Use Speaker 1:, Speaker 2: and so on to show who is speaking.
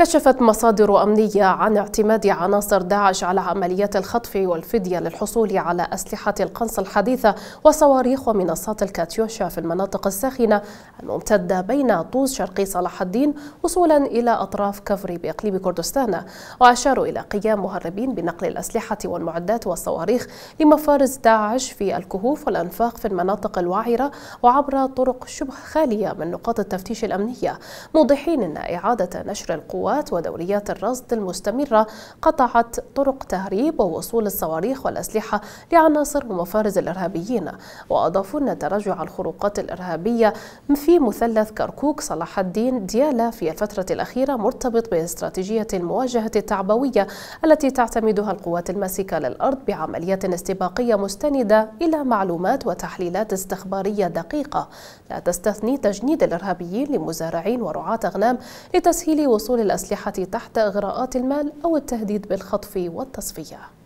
Speaker 1: كشفت مصادر أمنية عن اعتماد عناصر داعش على عمليات الخطف والفدية للحصول على أسلحة القنص الحديثة وصواريخ ومنصات الكاتيوشا في المناطق الساخنة الممتدة بين طوز شرقي صلاح الدين وصولا إلى أطراف كفري بإقليم كردستان وأشاروا إلى قيام مهربين بنقل الأسلحة والمعدات والصواريخ لمفارز داعش في الكهوف والأنفاق في المناطق الوعرة وعبر طرق شبه خالية من نقاط التفتيش الأمنية موضحين أن إعادة نشر القوات القوات ودوريات الرصد المستمرة قطعت طرق تهريب ووصول الصواريخ والأسلحة لعناصر ومفارز الإرهابيين وأضافوا أن تراجع الخروقات الإرهابية في مثلث كركوك صلاح الدين ديالا في الفترة الأخيرة مرتبط باستراتيجية المواجهة التعبوية التي تعتمدها القوات الماسكة للأرض بعمليات استباقية مستندة إلى معلومات وتحليلات استخبارية دقيقة لا تستثني تجنيد الإرهابيين لمزارعين ورعاة أغنام لتسهيل وصول الأسلحة الأسلحة تحت إغراءات المال أو التهديد بالخطف والتصفية